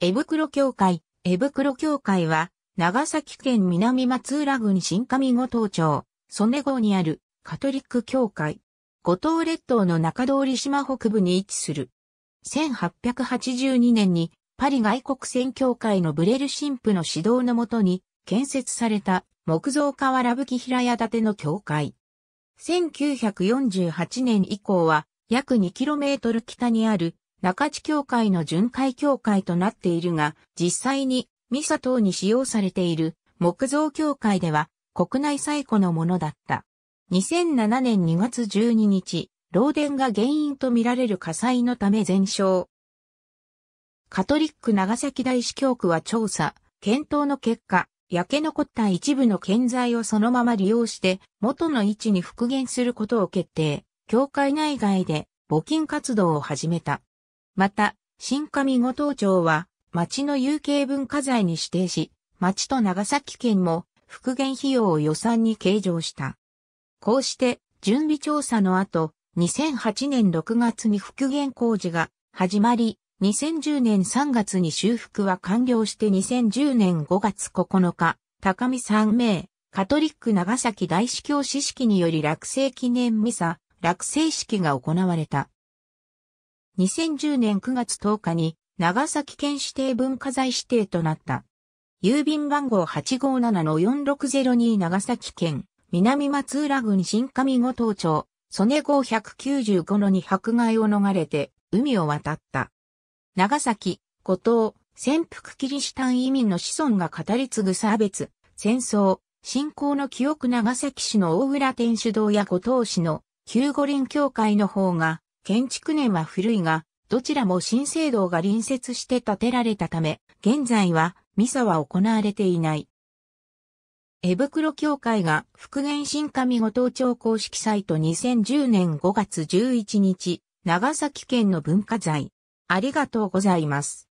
江袋教会、江袋教会は、長崎県南松浦郡新上五島町、曽根郷にあるカトリック教会。五島列島の中通り島北部に位置する。1882年にパリ外国船協会のブレル神父の指導のもとに建設された木造瓦葺平屋建ての教会。1948年以降は約 2km 北にある中地教会の巡回教会となっているが、実際にミサ等に使用されている木造教会では国内最古のものだった。2007年2月12日、漏電が原因とみられる火災のため全焼。カトリック長崎大司教区は調査、検討の結果、焼け残った一部の建材をそのまま利用して元の位置に復元することを決定、教会内外で募金活動を始めた。また、新上五島町は、町の有形文化財に指定し、町と長崎県も復元費用を予算に計上した。こうして、準備調査の後、2008年6月に復元工事が始まり、2010年3月に修復は完了して2010年5月9日、高見三名、カトリック長崎大司教師式により落成記念ミサ、落成式が行われた。2010年9月10日に長崎県指定文化財指定となった。郵便番号857-4602長崎県南松浦郡新上五島町曽根号195のに迫害を逃れて海を渡った。長崎、五島、潜伏キリシタン移民の子孫が語り継ぐ差別、戦争、信仰の記憶長崎市の大浦天主堂や五島市の旧五輪協会の方が建築年は古いが、どちらも新聖堂が隣接して建てられたため、現在はミサは行われていない。江袋教会が復元新上ご島町公式サイト2010年5月11日、長崎県の文化財。ありがとうございます。